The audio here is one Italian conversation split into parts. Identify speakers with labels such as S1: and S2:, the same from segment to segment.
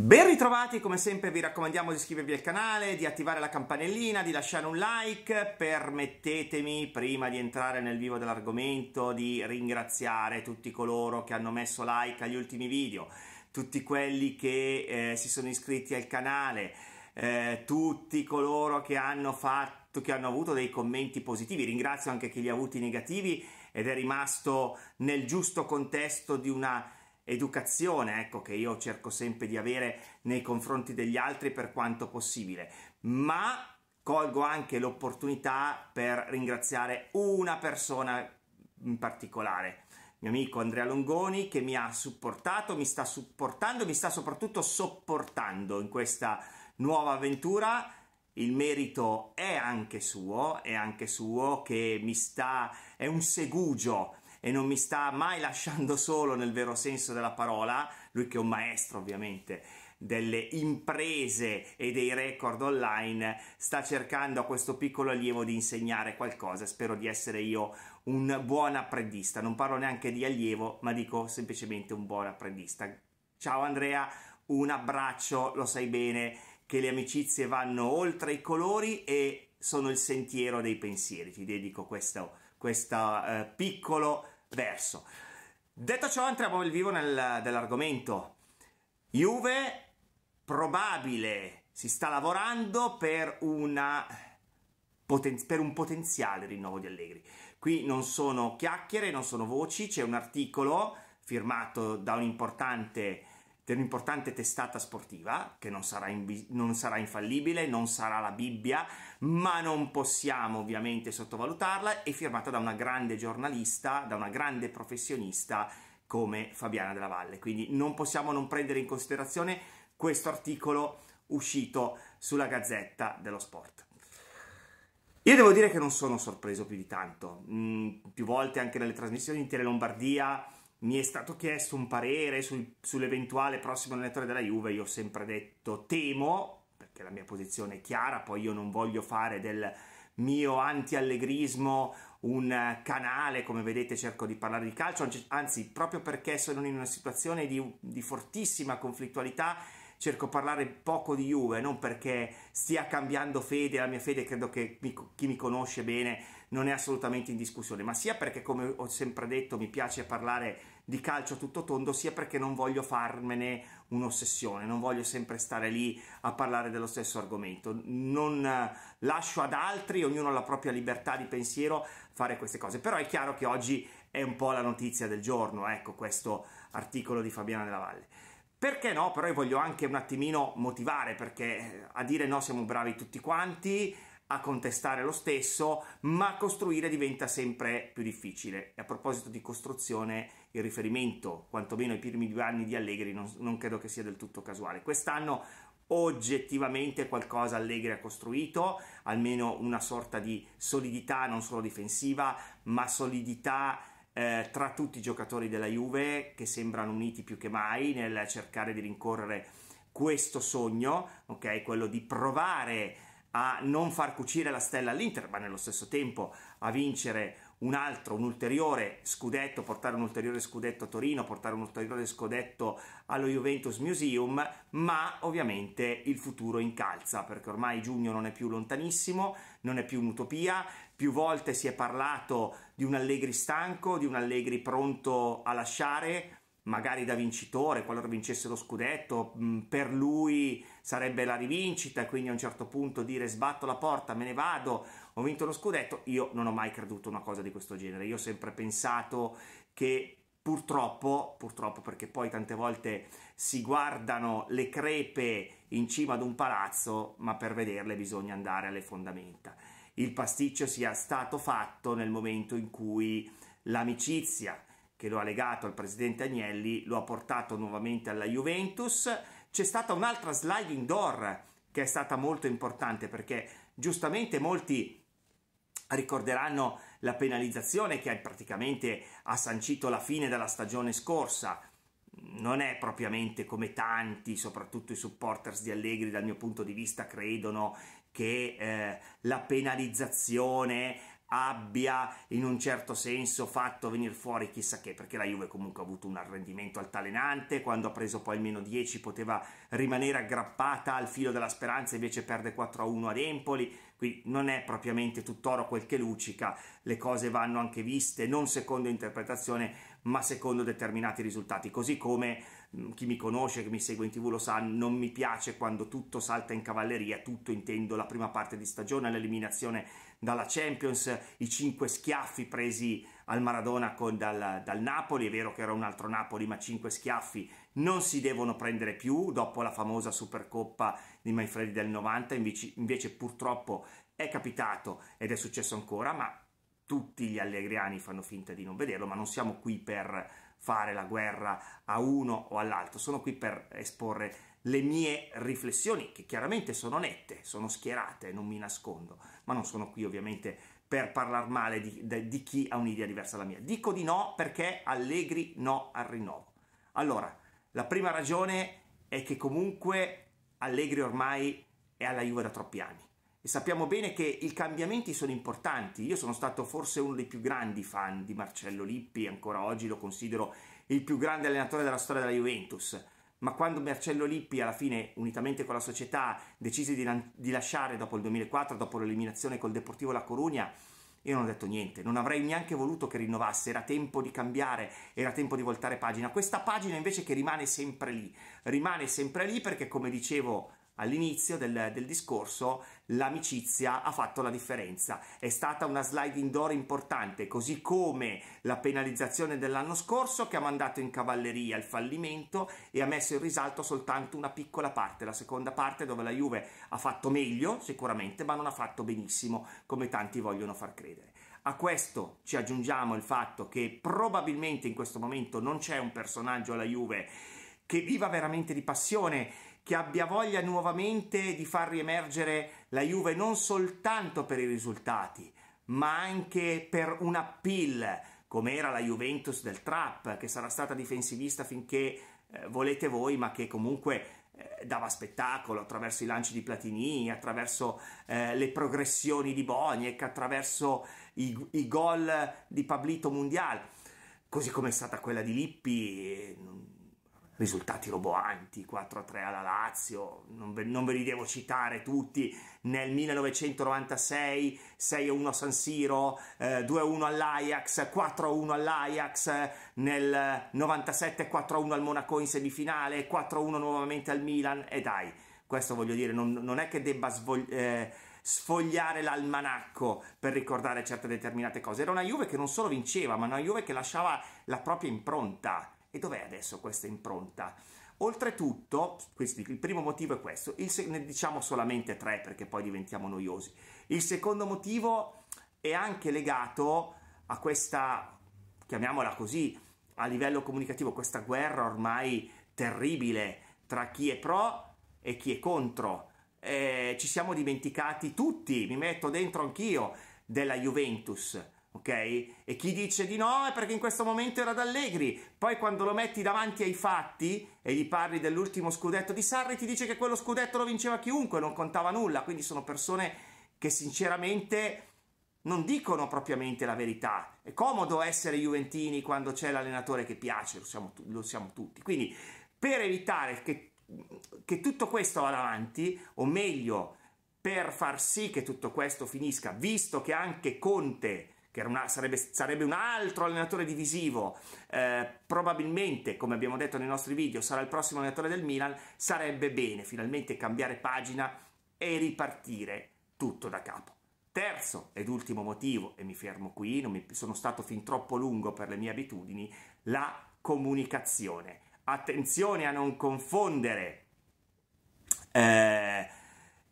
S1: Ben ritrovati, come sempre vi raccomandiamo di iscrivervi al canale, di attivare la campanellina, di lasciare un like. Permettetemi, prima di entrare nel vivo dell'argomento, di ringraziare tutti coloro che hanno messo like agli ultimi video, tutti quelli che eh, si sono iscritti al canale, eh, tutti coloro che hanno fatto, che hanno avuto dei commenti positivi. Ringrazio anche chi li ha avuti negativi ed è rimasto nel giusto contesto di una educazione ecco, che io cerco sempre di avere nei confronti degli altri per quanto possibile, ma colgo anche l'opportunità per ringraziare una persona in particolare, mio amico Andrea Longoni che mi ha supportato, mi sta supportando, mi sta soprattutto sopportando in questa nuova avventura. Il merito è anche suo, è anche suo che mi sta, è un segugio e non mi sta mai lasciando solo nel vero senso della parola, lui che è un maestro ovviamente delle imprese e dei record online, sta cercando a questo piccolo allievo di insegnare qualcosa. Spero di essere io un buon apprendista. Non parlo neanche di allievo, ma dico semplicemente un buon apprendista. Ciao Andrea, un abbraccio, lo sai bene che le amicizie vanno oltre i colori e sono il sentiero dei pensieri. Ti dedico questo questo eh, piccolo verso. Detto ciò, entriamo nel vivo nel, dell'argomento. Juve probabile, si sta lavorando per, una, poten- per un potenziale rinnovo di Allegri. Qui non sono chiacchiere, non sono voci, c'è un articolo firmato da un importante di un'importante testata sportiva che non sarà, in, non sarà infallibile, non sarà la Bibbia, ma non possiamo ovviamente sottovalutarla, è firmata da una grande giornalista, da una grande professionista come Fabiana della Valle. Quindi non possiamo non prendere in considerazione questo articolo uscito sulla Gazzetta dello Sport. Io devo dire che non sono sorpreso più di tanto, mm, più volte anche nelle trasmissioni in Tele Lombardia mi è stato chiesto un parere sul, sull'eventuale prossimo allenatore della Juve, io ho sempre detto temo, perché la mia posizione è chiara, poi io non voglio fare del mio anti-allegrismo un canale, come vedete cerco di parlare di calcio, anzi proprio perché sono in una situazione di, di fortissima conflittualità cerco di parlare poco di Juve, non perché stia cambiando fede, la mia fede credo che mi, chi mi conosce bene non è assolutamente in discussione, ma sia perché, come ho sempre detto, mi piace parlare di calcio tutto tondo, sia perché non voglio farmene un'ossessione, non voglio sempre stare lì a parlare dello stesso argomento. Non eh, lascio ad altri, ognuno ha la propria libertà di pensiero, fare queste cose. Però è chiaro che oggi è un po' la notizia del giorno, ecco, questo articolo di Fabiana della Valle. Perché no? Però io voglio anche un attimino motivare, perché eh, a dire no siamo bravi tutti quanti, a contestare lo stesso, ma costruire diventa sempre più difficile. E a proposito di costruzione, il riferimento, quantomeno ai primi due anni di Allegri, non, non credo che sia del tutto casuale. Quest'anno oggettivamente qualcosa Allegri ha costruito, almeno una sorta di solidità non solo difensiva, ma solidità eh, tra tutti i giocatori della Juve che sembrano uniti più che mai nel cercare di rincorrere questo sogno, ok, quello di provare a non far cucire la stella all'Inter, ma nello stesso tempo a vincere un altro, un ulteriore scudetto, portare un ulteriore scudetto a Torino, portare un ulteriore scudetto allo Juventus Museum, ma ovviamente il futuro incalza, perché ormai giugno non è più lontanissimo, non è più un'utopia, più volte si è parlato di un Allegri stanco, di un Allegri pronto a lasciare, magari da vincitore, qualora vincesse lo scudetto, mm, per lui sarebbe la rivincita, quindi a un certo punto dire sbatto la porta, me ne vado, ho vinto lo scudetto, io non ho mai creduto una cosa di questo genere, io ho sempre pensato che purtroppo, purtroppo perché poi tante volte si guardano le crepe in cima ad un palazzo, ma per vederle bisogna andare alle fondamenta. Il pasticcio sia stato fatto nel momento in cui l'amicizia, che lo ha legato al presidente Agnelli, lo ha portato nuovamente alla Juventus. C'è stata un'altra sliding door che è stata molto importante perché giustamente molti ricorderanno la penalizzazione che praticamente ha sancito la fine della stagione scorsa. Non è propriamente come tanti, soprattutto i supporters di Allegri, dal mio punto di vista, credono che eh, la penalizzazione abbia in un certo senso fatto venire fuori chissà che, perché la Juve comunque ha avuto un arrendimento altalenante, quando ha preso poi il meno 10 poteva rimanere aggrappata al filo della speranza, invece perde 4 a 1 ad Empoli, qui non è propriamente tutt'oro quel che luccica, le cose vanno anche viste non secondo interpretazione, ma secondo determinati risultati, così come Mm, chi mi conosce, che mi segue in tv lo sa, non mi piace quando tutto salta in cavalleria, tutto intendo la prima parte di stagione, l'eliminazione dalla Champions, i cinque schiaffi presi al Maradona con, dal, dal, Napoli, è vero che era un altro Napoli, ma cinque schiaffi non si devono prendere più dopo la famosa Supercoppa di Manfredi del 90, invece, invece purtroppo è capitato ed è successo ancora, ma tutti gli allegriani fanno finta di non vederlo, ma non siamo qui per fare la guerra a uno o all'altro, sono qui per esporre le mie riflessioni, che chiaramente sono nette, sono schierate, non mi nascondo, ma non sono qui ovviamente per parlare male di, di, di chi ha un'idea diversa dalla mia. Dico di no perché allegri no al rinnovo. Allora, la prima ragione è che comunque Allegri ormai è alla Juve da troppi anni. E sappiamo bene che i cambiamenti sono importanti. Io sono stato forse uno dei più grandi fan di Marcello Lippi, ancora oggi lo considero il più grande allenatore della storia della Juventus. Ma quando Marcello Lippi, alla fine, unitamente con la società, decise di, lan- di lasciare dopo il 2004, dopo l'eliminazione col Deportivo La Corugna, io non ho detto niente, non avrei neanche voluto che rinnovasse, era tempo di cambiare, era tempo di voltare pagina. Questa pagina invece che rimane sempre lì, rimane sempre lì perché come dicevo all'inizio del, del, discorso, l'amicizia ha fatto la differenza. È stata una slide indoor importante, così come la penalizzazione dell'anno scorso che ha mandato in cavalleria il fallimento e ha messo in risalto soltanto una piccola parte, la seconda parte dove la Juve ha fatto meglio sicuramente, ma non ha fatto benissimo come tanti vogliono far credere. A questo ci aggiungiamo il fatto che probabilmente in questo momento non c'è un personaggio alla Juve che viva veramente di passione che abbia voglia nuovamente di far riemergere la Juve non soltanto per i risultati, ma anche per un appeal, come era la Juventus del Trap, che sarà stata difensivista finché eh, volete voi, ma che comunque eh, dava spettacolo attraverso i lanci di Platini, attraverso eh, le progressioni di Boniek, attraverso i, i gol di Pablito Mundial, così come è stata quella di Lippi eh, risultati roboanti, 4-3 a alla Lazio, non ve, non ve, li devo citare tutti, nel 1996 6-1 a a San Siro, eh, 2-1 all'Ajax, 4-1 a all'Ajax, nel 97 4-1 a al Monaco in semifinale, 4-1 a nuovamente al Milan e dai, questo voglio dire, non, non è che debba svol- eh, sfogliare l'almanacco per ricordare certe determinate cose, era una Juve che non solo vinceva, ma una Juve che lasciava la propria impronta e dov'è adesso questa impronta? Oltretutto, questo, il primo motivo è questo, se- ne diciamo solamente tre perché poi diventiamo noiosi. Il secondo motivo è anche legato a questa, chiamiamola così, a livello comunicativo, questa guerra ormai terribile tra chi è pro e chi è contro. Eh, ci siamo dimenticati tutti, mi metto dentro anch'io, della Juventus ok? E chi dice di no è perché in questo momento era d'Allegri. Poi quando lo metti davanti ai fatti e gli parli dell'ultimo scudetto di Sarri, ti dice che quello scudetto lo vinceva chiunque, non contava nulla. Quindi sono persone che sinceramente non dicono propriamente la verità. È comodo essere Juventini quando c'è l'allenatore che piace, lo siamo, lo siamo tutti. Quindi per evitare che, che tutto questo vada avanti, o meglio, per far sì che tutto questo finisca, visto che anche Conte che una, sarebbe, sarebbe, un altro allenatore divisivo, eh, probabilmente, come abbiamo detto nei nostri video, sarà il prossimo allenatore del Milan, sarebbe bene finalmente cambiare pagina e ripartire tutto da capo. Terzo ed ultimo motivo, e mi fermo qui, non mi, sono stato fin troppo lungo per le mie abitudini, la comunicazione. Attenzione a non confondere eh,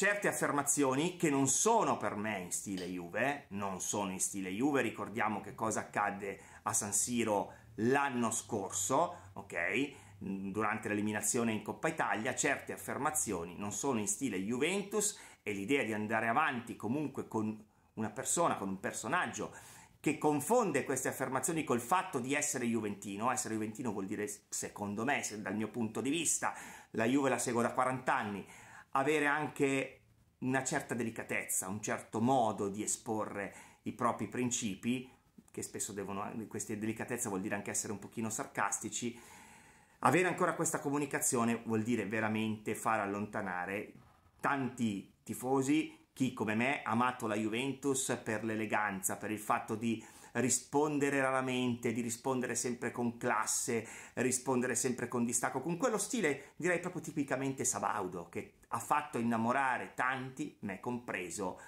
S1: certe affermazioni che non sono per me in stile Juve, non sono in stile Juve, ricordiamo che cosa accadde a San Siro l'anno scorso, ok? Mm, durante l'eliminazione in Coppa Italia, certe affermazioni non sono in stile Juventus e l'idea di andare avanti comunque con una persona, con un personaggio che confonde queste affermazioni col fatto di essere juventino. Essere juventino vuol dire, secondo me, dal mio punto di vista, la Juve la seguo da 40 anni, avere anche una certa delicatezza, un certo modo di esporre i propri principi, che spesso devono, questa delicatezza vuol dire anche essere un pochino sarcastici, avere ancora questa comunicazione vuol dire veramente far allontanare tanti tifosi, chi come me ha amato la Juventus per l'eleganza, per il fatto di rispondere raramente, di rispondere sempre con classe, rispondere sempre con distacco, con quello stile direi proprio tipicamente sabaudo che ha fatto innamorare tanti, me compreso,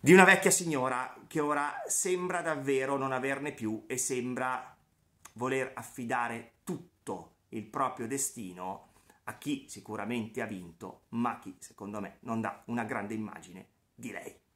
S1: di una vecchia signora che ora sembra davvero non averne più e sembra voler affidare tutto il proprio destino a chi sicuramente ha vinto, ma chi secondo me non dà una grande immagine di lei.